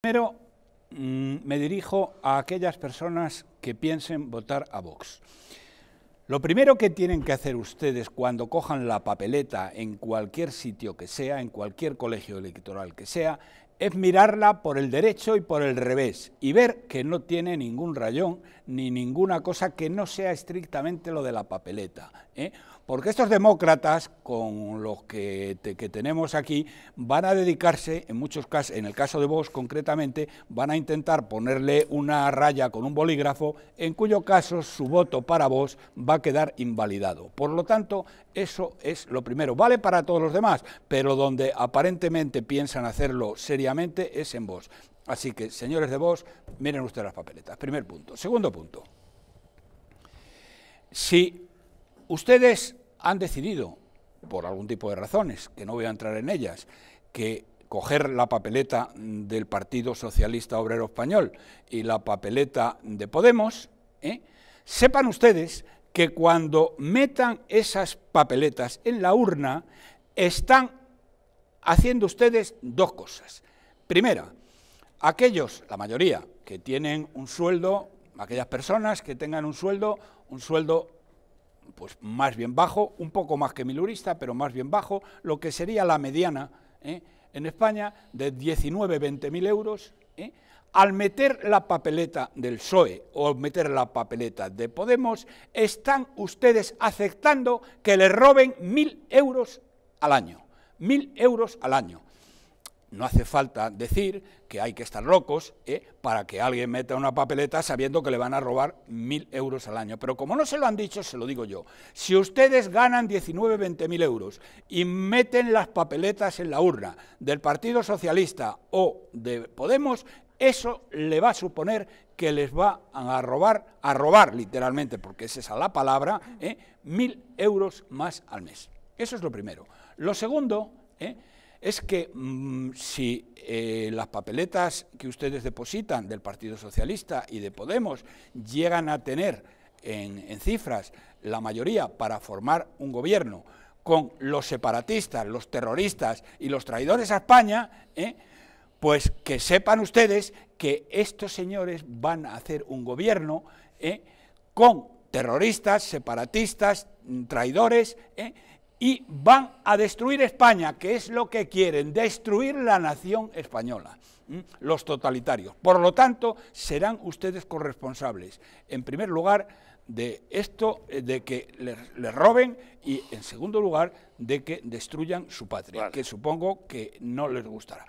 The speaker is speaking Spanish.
Primero, mm, me dirijo a aquellas personas que piensen votar a Vox. Lo primero que tienen que hacer ustedes cuando cojan la papeleta en cualquier sitio que sea, en cualquier colegio electoral que sea, es mirarla por el derecho y por el revés y ver que no tiene ningún rayón ni ninguna cosa que no sea estrictamente lo de la papeleta. ¿eh? Porque estos demócratas, con los que, tenemos aquí, van a dedicarse, en muchos casos, en el caso de vos concretamente, van a intentar ponerle una raya con un bolígrafo, en cuyo caso su voto para vos va a quedar invalidado. Por lo tanto, eso es lo primero. Vale para todos los demás, pero donde aparentemente piensan hacerlo seriamente, es en vos. Así que, señores de vos, miren ustedes las papeletas. Primer punto. Segundo punto. Si ustedes han decidido, por algún tipo de razones, que no voy a entrar en ellas, que coger la papeleta del Partido Socialista Obrero Español y la papeleta de Podemos, ¿eh? sepan ustedes que cuando metan esas papeletas en la urna, están haciendo ustedes dos cosas. Primera, aquellos, la mayoría, que tienen un sueldo, aquellas personas que tengan un sueldo, un sueldo pues más bien bajo, un poco más que milurista, pero más bien bajo, lo que sería la mediana ¿eh? en España de 19-20 mil euros, ¿eh? al meter la papeleta del PSOE o e meter la papeleta de Podemos, están ustedes aceptando que les roben mil euros al año, mil euros al año no hace falta decir que hay que estar locos ¿eh? para que alguien meta una papeleta sabiendo que le van a robar mil euros al año. Pero como no se lo han dicho, se lo digo yo. Si ustedes ganan 19, 20 mil euros y meten las papeletas en la urna del Partido Socialista o de Podemos, eso le va a suponer que les va a robar, a robar literalmente, porque es esa la palabra, ¿eh? mil euros más al mes. Eso es lo primero. Lo segundo... ¿eh? es que mm, si eh, las papeletas que ustedes depositan del Partido Socialista y de Podemos llegan a tener en, cifras la mayoría para formar un gobierno con los separatistas, los terroristas y los traidores a España, ¿eh? pues que sepan ustedes que estos señores van a hacer un gobierno ¿eh? con terroristas, separatistas, mm, traidores, y van a destruir España, que es lo que quieren, destruir la nación española, los totalitarios. Por lo tanto, serán ustedes corresponsables, en primer lugar, de esto, eh, de que les, roben y, en segundo lugar, de que destruyan su patria, que supongo que no les gustará.